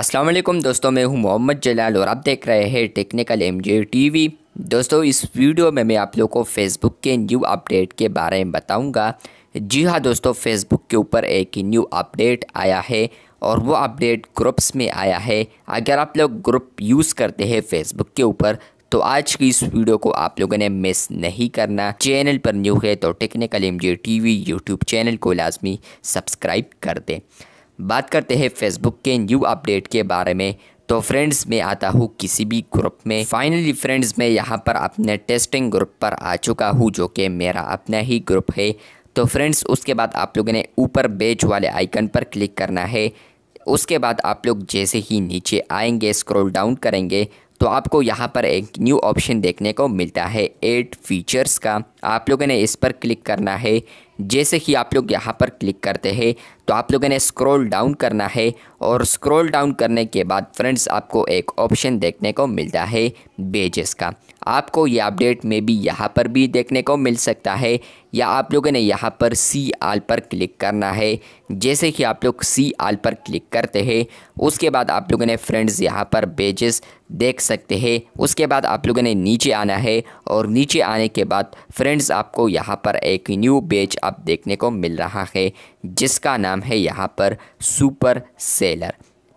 अस्सलाम वालेकुम दोस्तों मैं हूं मोहम्मद जलाल और आप देख रहे हैं टेक्निकल एम जे टीवी दोस्तों इस वीडियो में मैं आप लोगों को फेसबुक के न्यू अपडेट के बारे में बताऊंगा जी हाँ दोस्तों फेसबुक के ऊपर एक न्यू अपडेट आया है और वो अपडेट ग्रुप्स में आया है अगर आप लोग ग्रुप यूज़ करते हैं फेसबुक के ऊपर तो आज की इस वीडियो को आप लोगों ने मिस नहीं करना चैनल पर न्यू है तो Technical M J T V YouTube channel को लाजमी सब्सक्राइब कर दें बात करते हैं फेसबुक के न्यू अपडेट के बारे में तो फ्रेंड्स मैं आता हूँ किसी भी ग्रुप में फाइनली फ्रेंड्स मैं यहाँ पर अपने टेस्टिंग ग्रुप पर आ चुका हूँ जो कि मेरा अपना ही ग्रुप है तो फ्रेंड्स उसके बाद आप लोगों ने ऊपर बेच वाले आइकन पर क्लिक करना है उसके बाद आप लोग जैसे ही नीचे आएंगे स्क्रॉल डाउन करेंगे तो आपको यहाँ पर एक न्यू ऑप्शन देखने को मिलता है एट फीचर्स का आप लोगों ने इस पर क्लिक करना है जैसे ही आप लोग यहाँ पर क्लिक करते हैं तो आप लोगों ने स्क्रॉल डाउन करना है और स्क्रॉल डाउन करने के बाद फ्रेंड्स आपको एक ऑप्शन देखने को मिलता है बेजेस का आपको ये अपडेट में भी यहाँ पर भी देखने को मिल सकता है या आप लोगों ने यहाँ पर सी आल पर क्लिक करना है जैसे कि आप लोग सी आल पर क्लिक करते हैं उसके बाद आप लोगों ने फ्रेंड्स यहाँ पर बेजेस देख सकते हैं उसके बाद आप लोगों ने नीचे आना है और नीचे आने के बाद फ्रेंड्स आपको यहाँ पर एक न्यू बेज आप देखने को मिल रहा है जिसका नाम नाम है यहाँ पर सुपर सेलर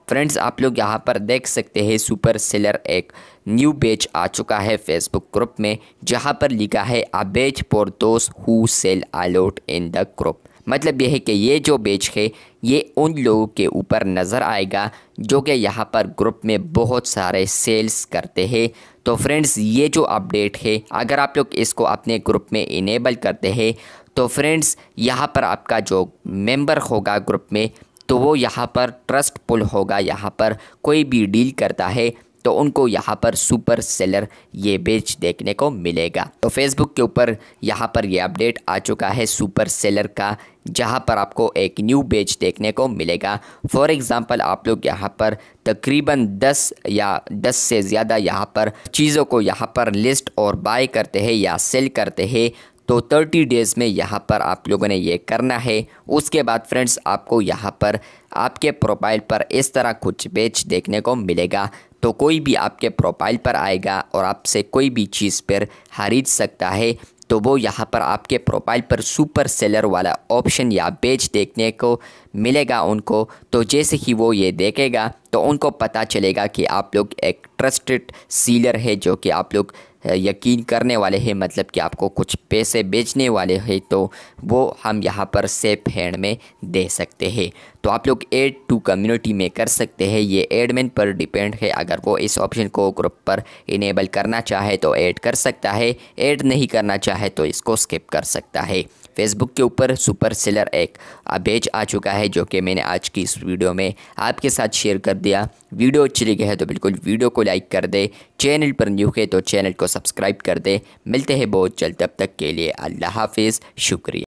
फ्रेंड्स आप लोग यहाँ पर देख सकते हैं सुपर सेलर एक न्यू बेच आ चुका है फेसबुक ग्रुप में जहाँ पर लिखा है अ बेच फॉर दोस्त who sell a lot in the group मतलब यह है कि ये जो बेच है ये उन लोगों के ऊपर नज़र आएगा जो कि यहाँ पर ग्रुप में बहुत सारे सेल्स करते हैं तो फ्रेंड्स ये जो अपडेट है अगर आप लोग इसको अपने ग्रुप में इनेबल करते हैं तो फ्रेंड्स यहाँ पर आपका जो मेंबर होगा ग्रुप में तो वो यहाँ पर ट्रस्ट पुल होगा यहाँ पर कोई भी डील करता है तो उनको यहाँ पर सुपर सेलर ये बेच देखने को मिलेगा तो फेसबुक के ऊपर यहाँ पर ये अपडेट आ चुका है सुपर सेलर का जहाँ पर आपको एक न्यू बेच देखने को मिलेगा फॉर एग्ज़ाम्पल आप लोग यहाँ पर तकरीबन 10 या 10 से ज़्यादा यहाँ पर चीज़ों को यहाँ पर लिस्ट और बाय करते हैं या सेल करते हैं तो 30 डेज़ में यहाँ पर आप लोगों ने ये करना है उसके बाद फ्रेंड्स आपको यहाँ पर आपके प्रोफाइल पर इस तरह कुछ बेच देखने को मिलेगा तो कोई भी आपके प्रोफाइल पर आएगा और आपसे कोई भी चीज़ पर खरीद सकता है तो वो यहाँ पर आपके प्रोफाइल पर सुपर सेलर वाला ऑप्शन या बेच देखने को मिलेगा उनको तो जैसे ही वो ये देखेगा तो उनको पता चलेगा कि आप लोग एक ट्रस्टेड सीलर है जो कि आप लोग यकीन करने वाले हैं मतलब कि आपको कुछ पैसे बेचने वाले हैं तो वो हम यहाँ पर सेफ हैंड में दे सकते हैं तो आप लोग एड टू कम्युनिटी में कर सकते हैं ये एडमिन पर डिपेंड है अगर वो इस ऑप्शन को ग्रुप पर इनेबल करना चाहे तो ऐड कर सकता है ऐड नहीं करना चाहे तो इसको स्किप कर सकता है फेसबुक के ऊपर सुपर सेलर एक बेच आ चुका है जो कि मैंने आज की इस वीडियो में आपके साथ शेयर कर दिया वीडियो अच्छी लगी है तो बिल्कुल वीडियो को लाइक कर दे चैनल पर न्यू है तो चैनल को सब्सक्राइब कर दें मिलते हैं बहुत जल्द तब तक के लिए अल्लाह हाफिज़ शुक्रिया